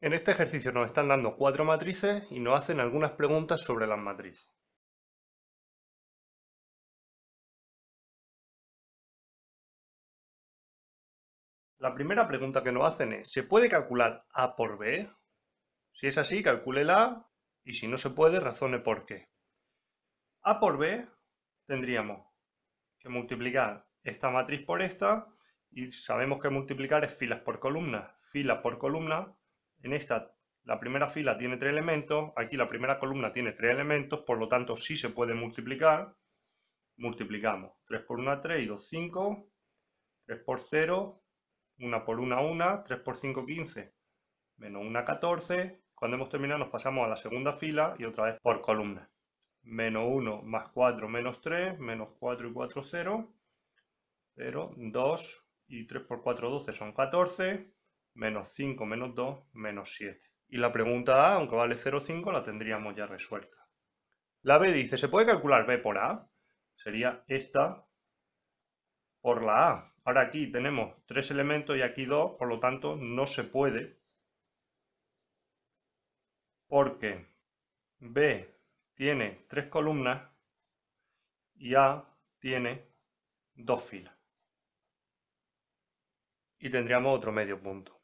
En este ejercicio nos están dando cuatro matrices y nos hacen algunas preguntas sobre las matrices. La primera pregunta que nos hacen es, ¿se puede calcular A por B? Si es así, calcule la A y si no se puede, razone por qué. A por B tendríamos que multiplicar esta matriz por esta y sabemos que multiplicar es filas por columnas, Filas por columna en esta la primera fila tiene tres elementos, aquí la primera columna tiene tres elementos, por lo tanto sí se puede multiplicar. Multiplicamos 3 por 1, 3 y 2, 5, 3 por 0, 1 por 1, 1, 3 por 5, 15, menos 1, 14. Cuando hemos terminado nos pasamos a la segunda fila y otra vez por columna. Menos 1 más 4 menos 3, menos 4 y 4, 0, 0, 2 y 3 por 4, 12 son 14 menos 5 menos 2 menos 7. Y la pregunta A, aunque vale 0,5, la tendríamos ya resuelta. La B dice, ¿se puede calcular B por A? Sería esta por la A. Ahora aquí tenemos tres elementos y aquí dos, por lo tanto no se puede porque B tiene tres columnas y A tiene dos filas. Y tendríamos otro medio punto.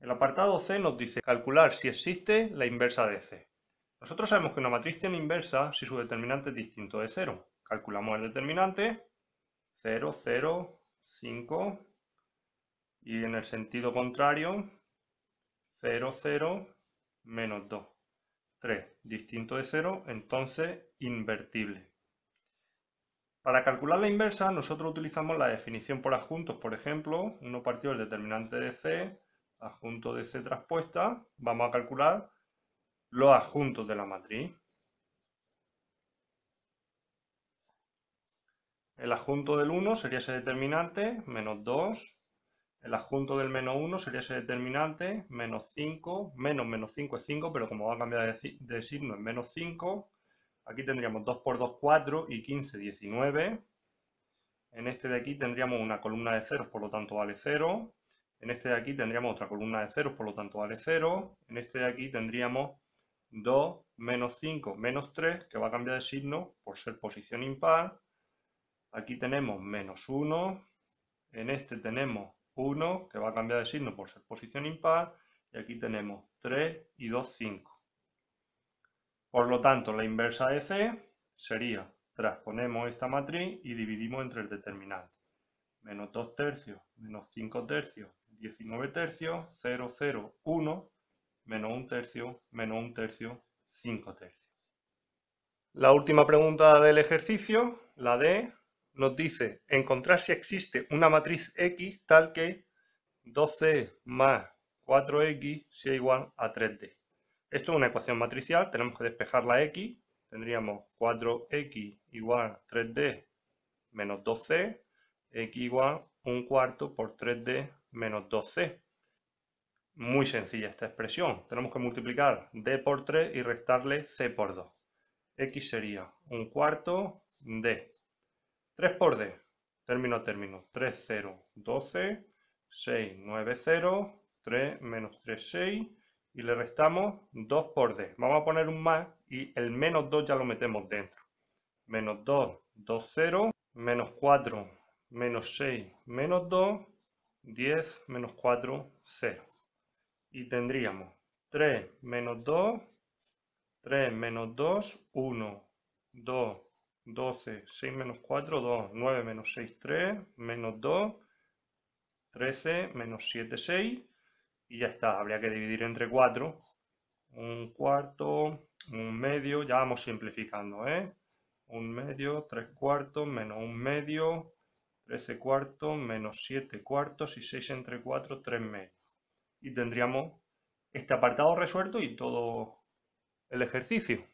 El apartado C nos dice calcular si existe la inversa de C. Nosotros sabemos que una matriz tiene inversa si su determinante es distinto de 0. Calculamos el determinante 0, 0, 5 y en el sentido contrario 0, 0, menos 2. 3, distinto de 0, entonces invertible. Para calcular la inversa nosotros utilizamos la definición por adjuntos, por ejemplo, 1 partido del determinante de C adjunto de C traspuesta, vamos a calcular los adjuntos de la matriz. El adjunto del 1 sería ese determinante, menos 2. El adjunto del menos 1 sería ese determinante, menos 5. Menos menos 5 es 5, pero como va a cambiar de, signo es menos 5. Aquí tendríamos 2 por 2, 4 y 15, 19. En este de aquí tendríamos una columna de 0, por lo tanto vale 0. En este de aquí tendríamos otra columna de ceros, por lo tanto vale 0. En este de aquí tendríamos 2 menos 5 menos 3, que va a cambiar de signo por ser posición impar. Aquí tenemos menos 1. En este tenemos 1, que va a cambiar de signo por ser posición impar. Y aquí tenemos 3 y 2, 5. Por lo tanto, la inversa de C sería, transponemos esta matriz y dividimos entre el determinante. Menos 2 tercios, menos 5 tercios, 19 tercios, 0, 0, 1, menos 1 tercio, menos 1 tercio, 5 tercios. La última pregunta del ejercicio, la D, nos dice encontrar si existe una matriz X tal que 12 más 4X sea igual a 3D. Esto es una ecuación matricial, tenemos que despejar la X, tendríamos 4X igual 3D menos 12, X igual 1 cuarto por 3D menos 2c. Muy sencilla esta expresión. Tenemos que multiplicar d por 3 y restarle c por 2. x sería un cuarto d. 3 por d, término a término. 3, 0, 12, 6, 9, 0, 3 menos 3, 6 y le restamos 2 por d. Vamos a poner un más y el menos 2 ya lo metemos dentro. Menos 2, 2, 0, menos 4, menos 6, menos 2 10 menos 4, 0. Y tendríamos 3 menos 2, 3 menos 2, 1, 2, 12, 6 menos 4, 2, 9 menos 6, 3, menos 2, 13, menos 7, 6, y ya está, habría que dividir entre 4, un cuarto, un medio, ya vamos simplificando, ¿eh? Un medio, tres cuartos, menos un medio, 13 cuartos menos 7 cuartos y 6 entre 4, 3 meses. Y tendríamos este apartado resuelto y todo el ejercicio.